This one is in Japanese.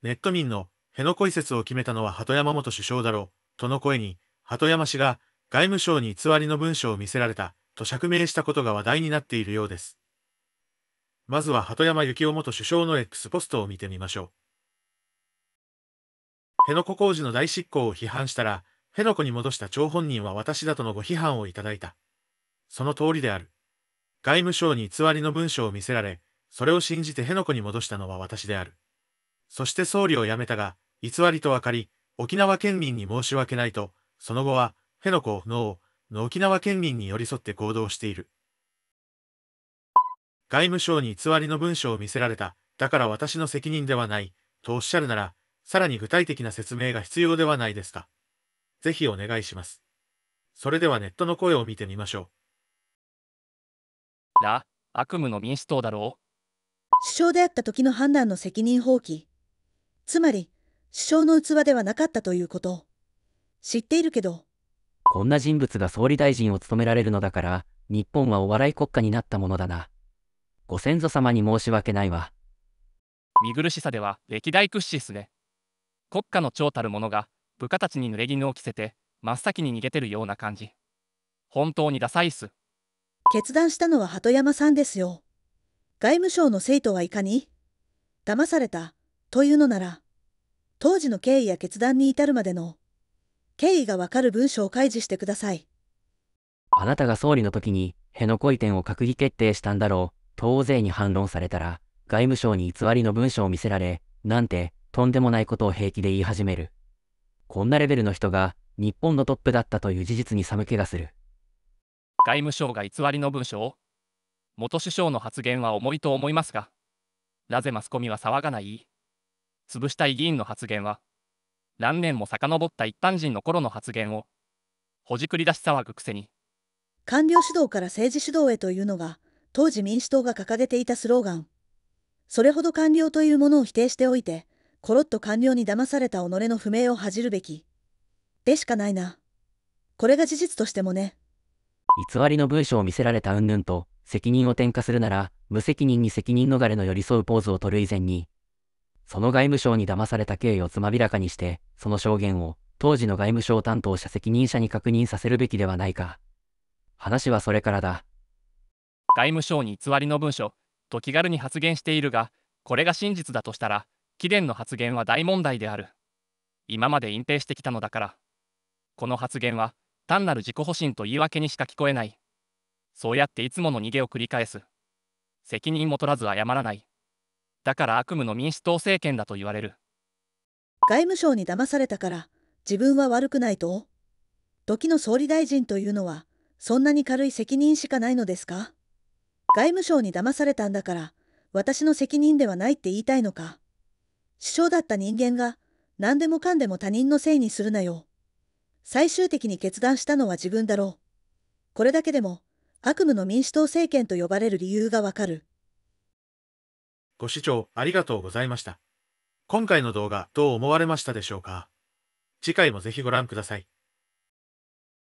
ネット民の辺野古移設を決めたのは鳩山元首相だろう、との声に、鳩山氏が外務省に偽りの文書を見せられた、と釈明したことが話題になっているようです。まずは鳩山幸夫元首相の X ポストを見てみましょう。辺野古工事の大執行を批判したら、辺野古に戻した張本人は私だとのご批判をいただいた。その通りである。外務省に偽りの文書を見せられ、それを信じて辺野古に戻したのは私である。そして総理を辞めたが、偽りと分かり、沖縄県民に申し訳ないと、その後は、辺野古、ノーの沖縄県民に寄り添って行動している。外務省に偽りの文書を見せられた、だから私の責任ではない、とおっしゃるなら、さらに具体的な説明が必要ではないですか。ぜひお願いします。それではネットの声を見てみましょう。ら、悪夢の民主党だろう。首相であった時の判断の責任放棄。つまり、首相の器ではなかったということ知っているけど、こんな人物が総理大臣を務められるのだから、日本はお笑い国家になったものだな。ご先祖様に申し訳ないわ。見苦しさでは歴代屈指っすね。国家の長たるものが部下たちに濡れ衣を着せて真っ先に逃げてるような感じ。本当にダサいっす。決断したのは鳩山さんですよ。外務省の生徒はいかに騙された。というのなら、当時の経緯や決断に至るまでの経緯がわかる文書を開示してください。あなたが総理の時に、辺野古移転を閣議決定したんだろう、と大勢に反論されたら、外務省に偽りの文書を見せられ、なんて、とんでもないことを平気で言い始める。こんなレベルの人が、日本のトップだったという事実に寒気がする。外務省が偽りの文書を元首相の発言は重いと思いますが、なぜマスコミは騒がない潰したい議員の発言は、何年も遡った一般人の頃の発言を、ほじくり出し騒ぐくせに。官僚指導から政治指導へというのが、当時民主党が掲げていたスローガン。それほど官僚というものを否定しておいて、コロッと官僚に騙された己の不明を恥じるべき。でしかないな。これが事実としてもね。偽りの文章を見せられた云々と、責任を転嫁するなら、無責任に責任逃れの寄り添うポーズを取る以前に、その外務省に騙された経緯をつまびらかにして、その証言を、当時の外務省担当者責任者に確認させるべきではないか。話はそれからだ。外務省に偽りの文書、と気軽に発言しているが、これが真実だとしたら、貴殿の発言は大問題である。今まで隠蔽してきたのだから。この発言は、単なる自己保身と言い訳にしか聞こえない。そうやっていつもの逃げを繰り返す。責任も取らず謝らない。だから悪夢の民主党政権だと言われる外務省に騙されたから自分は悪くないと時の総理大臣というのはそんなに軽い責任しかないのですか外務省に騙されたんだから私の責任ではないって言いたいのか首相だった人間が何でもかんでも他人のせいにするなよ最終的に決断したのは自分だろうこれだけでも悪夢の民主党政権と呼ばれる理由がわかるご視聴ありがとうございました。今回の動画どう思われましたでしょうか次回もぜひご覧ください。